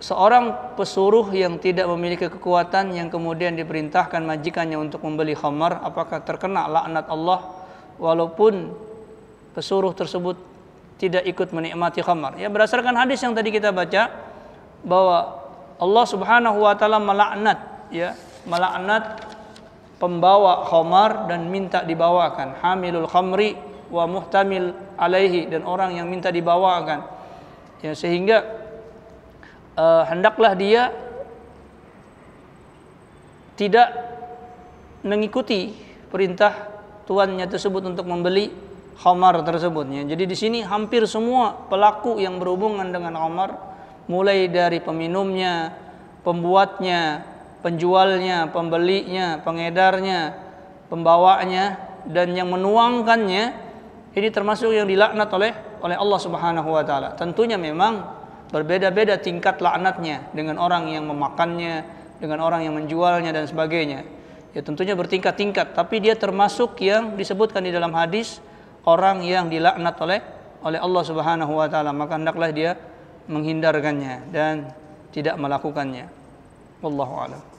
seorang pesuruh yang tidak memiliki kekuatan yang kemudian diperintahkan majikannya untuk membeli khamar apakah terkena laknat Allah walaupun pesuruh tersebut tidak ikut menikmati khamar ya berdasarkan hadis yang tadi kita baca bahwa Allah Subhanahu wa taala melaknat ya melaknat pembawa khamar dan minta dibawakan hamilul khamri wa muhtamil alaihi dan orang yang minta dibawakan ya sehingga eh, hendaklah dia tidak mengikuti perintah tuannya tersebut untuk membeli khamar tersebutnya. Jadi di sini hampir semua pelaku yang berhubungan dengan khamar mulai dari peminumnya, pembuatnya, penjualnya, pembelinya, pengedarnya, pembawanya dan yang menuangkannya ini termasuk yang dilaknat oleh oleh Allah Subhanahu wa taala. Tentunya memang Berbeda-beda tingkat laknatnya dengan orang yang memakannya, dengan orang yang menjualnya dan sebagainya. Ya tentunya bertingkat-tingkat, tapi dia termasuk yang disebutkan di dalam hadis orang yang dilaknat oleh oleh Allah Subhanahu wa taala, maka hendaklah dia menghindarkannya dan tidak melakukannya. Wallahu a'lam.